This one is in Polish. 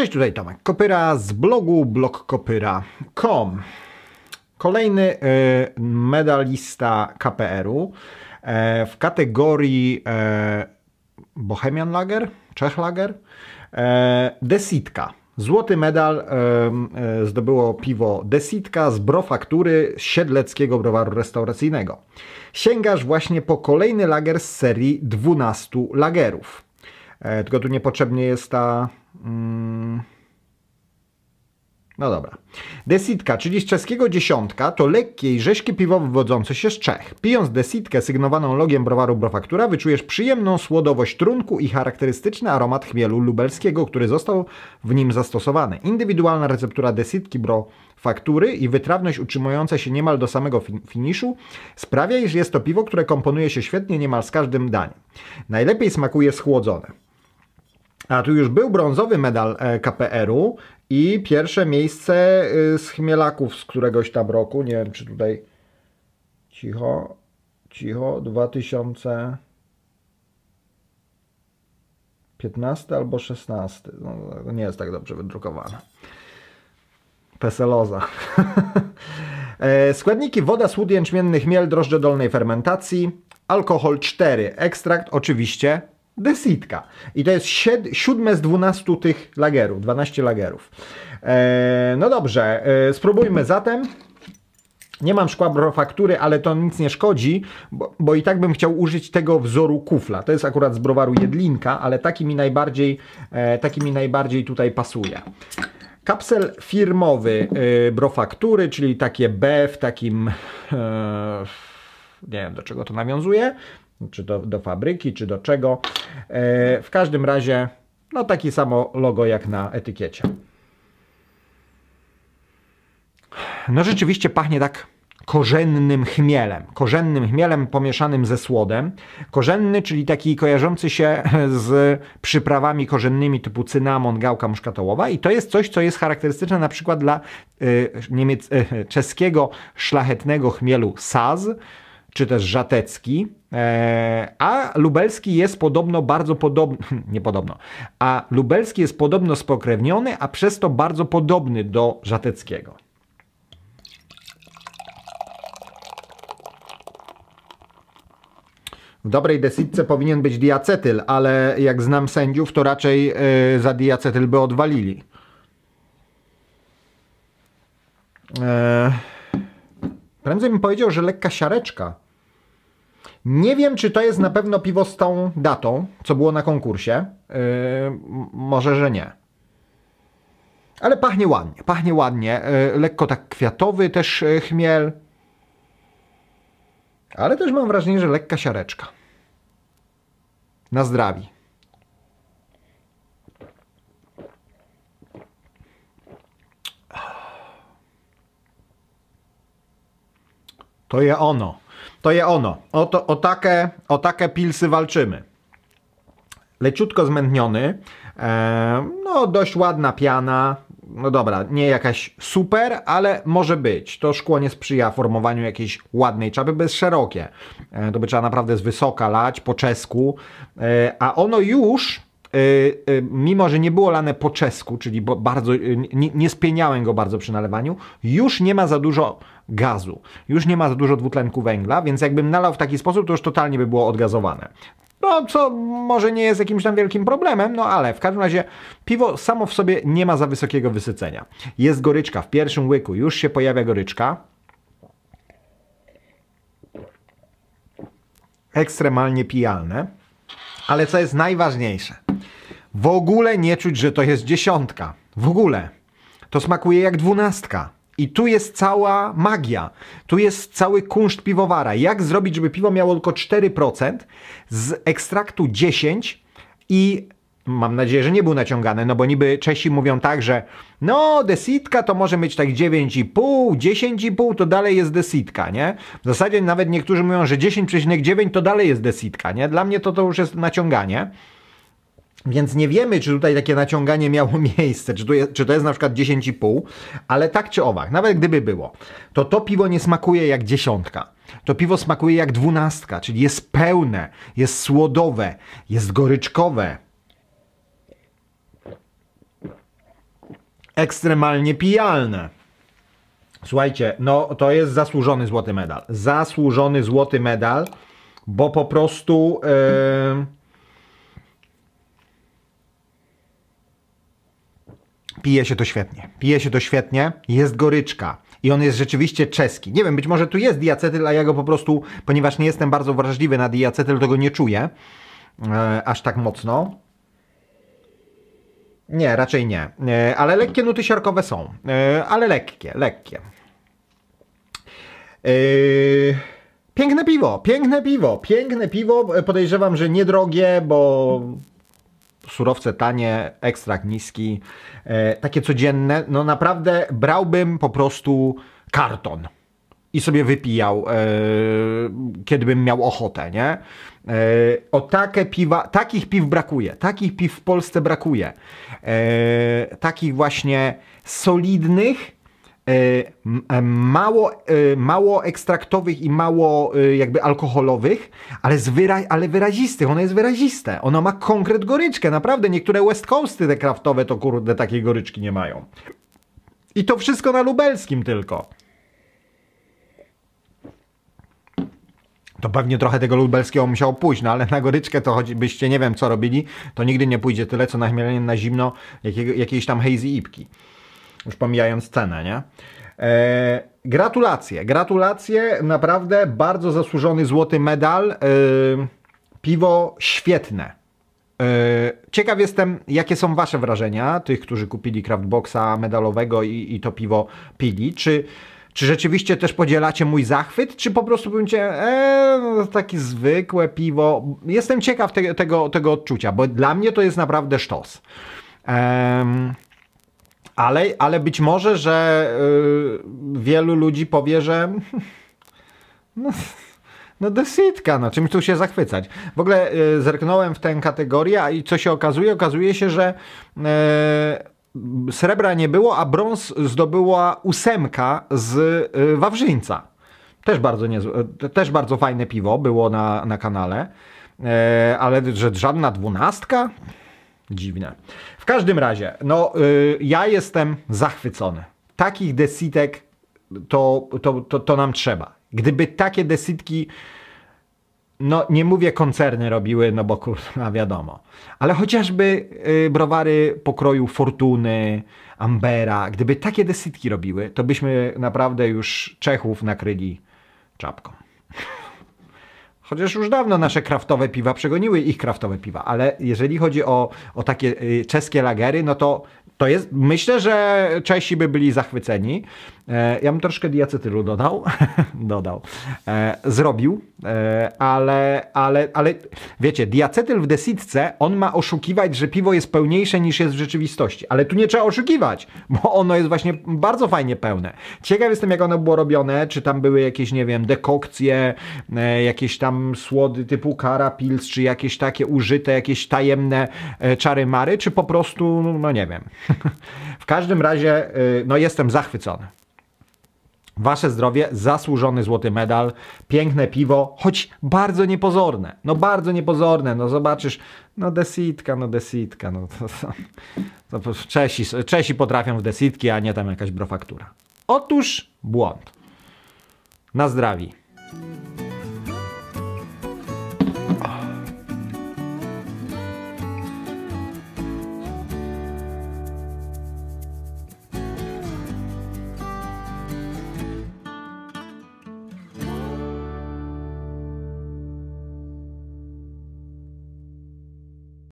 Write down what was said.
Cześć, tutaj Tomek Kopyra z blogu blogkopyra.com. Kolejny y, medalista KPR-u y, w kategorii y, Bohemian Lager, Czech Lager, Desitka. Złoty medal zdobyło piwo Desitka z brofaktury Siedleckiego Browaru Restauracyjnego. Sięgasz właśnie po kolejny lager z serii 12 lagerów. E, tylko tu niepotrzebnie jest ta... Mm, no dobra. Desitka, czyli z czeskiego dziesiątka, to lekkie i rzeźkie piwo wywodzące się z Czech. Pijąc desitkę sygnowaną logiem browaru Brofaktura, wyczujesz przyjemną słodowość trunku i charakterystyczny aromat chmielu lubelskiego, który został w nim zastosowany. Indywidualna receptura desitki Brofaktury i wytrawność utrzymująca się niemal do samego fin finiszu sprawia, iż jest to piwo, które komponuje się świetnie niemal z każdym daniem. Najlepiej smakuje schłodzone. A tu już był brązowy medal e, KPR-u i pierwsze miejsce y, z Chmielaków z któregoś tam roku. Nie wiem, czy tutaj cicho, cicho, 2000... 15 albo 16. No, nie jest tak dobrze wydrukowane. Peseloza. E, składniki woda, słód jęczmienny, chmiel, drożdże dolnej fermentacji, alkohol 4, ekstrakt oczywiście Desitka. I to jest siódme z dwunastu tych lagerów, 12 lagerów. E, no dobrze, e, spróbujmy zatem. Nie mam szkła brofaktury, ale to nic nie szkodzi, bo, bo, i tak bym chciał użyć tego wzoru kufla. To jest akurat z browaru jedlinka, ale taki mi najbardziej, e, taki mi najbardziej tutaj pasuje. Kapsel firmowy e, brofaktury, czyli takie B w takim... E, nie wiem do czego to nawiązuje czy do, do fabryki, czy do czego. E, w każdym razie, no takie samo logo jak na etykiecie. No rzeczywiście pachnie tak korzennym chmielem. Korzennym chmielem pomieszanym ze słodem. Korzenny, czyli taki kojarzący się z przyprawami korzennymi typu cynamon, gałka muszkatołowa i to jest coś, co jest charakterystyczne na przykład dla y, niemiec, y, czeskiego szlachetnego chmielu Saz, czy też Żatecki, E, a Lubelski jest podobno bardzo podobny, nie podobno, a Lubelski jest podobno spokrewniony, a przez to bardzo podobny do Żateckiego. W dobrej decyzce powinien być diacetyl, ale jak znam sędziów, to raczej yy, za diacetyl by odwalili. Yy, prędzej bym powiedział, że lekka siareczka. Nie wiem, czy to jest na pewno piwo z tą datą, co było na konkursie. Yy, może, że nie. Ale pachnie ładnie, pachnie ładnie. Yy, lekko tak kwiatowy też yy, chmiel. Ale też mam wrażenie, że lekka siareczka. Na zdrawi. To je ono. To je ono. O, to, o, takie, o takie pilsy walczymy. Leciutko zmętniony. E, no, dość ładna piana. No dobra, nie jakaś super, ale może być. To szkło nie sprzyja formowaniu jakiejś ładnej czapy, bez szerokie. E, to by trzeba naprawdę z wysoka lać, po czesku. E, a ono już e, e, mimo że nie było lane po czesku, czyli bardzo, e, nie, nie spieniałem go bardzo przy nalewaniu, już nie ma za dużo gazu. Już nie ma za dużo dwutlenku węgla, więc jakbym nalał w taki sposób, to już totalnie by było odgazowane. No, co może nie jest jakimś tam wielkim problemem, no ale w każdym razie piwo samo w sobie nie ma za wysokiego wysycenia. Jest goryczka w pierwszym łyku, już się pojawia goryczka. Ekstremalnie pijalne. Ale co jest najważniejsze, w ogóle nie czuć, że to jest dziesiątka. W ogóle. To smakuje jak dwunastka. I tu jest cała magia, tu jest cały kunszt piwowara. Jak zrobić, żeby piwo miało tylko 4%, z ekstraktu 10% i mam nadzieję, że nie był naciągany, no bo niby Czesi mówią tak, że no desitka to może mieć tak 9,5, 10,5 to dalej jest desitka, nie? W zasadzie nawet niektórzy mówią, że 10,9 to dalej jest desitka, nie? Dla mnie to to już jest naciąganie. Więc nie wiemy, czy tutaj takie naciąganie miało miejsce, czy to jest, czy to jest na przykład 10,5, ale tak czy owak, nawet gdyby było, to to piwo nie smakuje jak dziesiątka. To piwo smakuje jak dwunastka, czyli jest pełne, jest słodowe, jest goryczkowe. Ekstremalnie pijalne. Słuchajcie, no to jest zasłużony złoty medal. Zasłużony złoty medal, bo po prostu... Yy Pije się to świetnie. Pije się to świetnie, jest goryczka i on jest rzeczywiście czeski. Nie wiem, być może tu jest diacetyl, a ja go po prostu, ponieważ nie jestem bardzo wrażliwy na diacetyl, to go nie czuję e, aż tak mocno. Nie, raczej nie. E, ale lekkie nuty siarkowe są. E, ale lekkie, lekkie. E, piękne piwo, piękne piwo, piękne piwo. Podejrzewam, że niedrogie, bo surowce tanie, ekstrakt niski, e, takie codzienne. No naprawdę brałbym po prostu karton i sobie wypijał, e, kiedybym kiedy bym miał ochotę, nie? E, o takie piwa, takich piw brakuje, takich piw w Polsce brakuje. takich właśnie solidnych, E, e, mało, e, mało ekstraktowych i mało jakby alkoholowych, ale, z wyra ale wyrazistych. Ono jest wyraziste. Ono ma konkret goryczkę. Naprawdę niektóre West Coasty te kraftowe to kurde takiej goryczki nie mają. I to wszystko na lubelskim tylko. To pewnie trochę tego lubelskiego musiało pójść, no ale na goryczkę to choćbyście nie wiem co robili, to nigdy nie pójdzie tyle, co na chmielenie na zimno jakiego, jakiejś tam hazy ipki. Już pomijając cenę, nie? E, gratulacje, gratulacje, naprawdę bardzo zasłużony złoty medal. E, piwo świetne. E, ciekaw jestem, jakie są Wasze wrażenia, tych, którzy kupili kraftboxa medalowego i, i to piwo pili. Czy czy rzeczywiście też podzielacie mój zachwyt, czy po prostu bym e, no, takie zwykłe piwo? Jestem ciekaw te, tego, tego odczucia, bo dla mnie to jest naprawdę sztos. Ehm, ale, ale być może, że yy, wielu ludzi powie, że no, no na no czymś tu się zachwycać. W ogóle yy, zerknąłem w tę kategorię a i co się okazuje? Okazuje się, że yy, srebra nie było, a brąz zdobyła ósemka z y, Wawrzyńca. Też bardzo, niezłe, y, też bardzo fajne piwo było na, na kanale, y, ale że żadna dwunastka? dziwne. W każdym razie, no y, ja jestem zachwycony. Takich desitek to, to, to, to nam trzeba. Gdyby takie desitki, no nie mówię koncerny robiły, no bo kurwa wiadomo, ale chociażby y, browary pokroju Fortuny, Ambera, gdyby takie desitki robiły, to byśmy naprawdę już Czechów nakryli czapką. Chociaż już dawno nasze kraftowe piwa przegoniły ich kraftowe piwa, ale jeżeli chodzi o, o takie y, czeskie lagery, no to to jest, myślę, że Czesi by byli zachwyceni. E, ja bym troszkę diacetylu dodał, dodał, e, zrobił, e, ale, ale, ale wiecie, diacetyl w desitce, on ma oszukiwać, że piwo jest pełniejsze niż jest w rzeczywistości, ale tu nie trzeba oszukiwać, bo ono jest właśnie bardzo fajnie pełne. Ciekaw jestem, jak ono było robione, czy tam były jakieś, nie wiem, dekokcje, jakieś tam słody typu karapils, czy jakieś takie użyte, jakieś tajemne czary mary, czy po prostu, no, no nie wiem w każdym razie, y, no jestem zachwycony. Wasze zdrowie, zasłużony złoty medal, piękne piwo, choć bardzo niepozorne. No bardzo niepozorne, no zobaczysz, no desitka, no desitka, no to, to, to Czesi, Czesi potrafią w desitki, a nie tam jakaś brofaktura. Otóż błąd. Na zdrowie.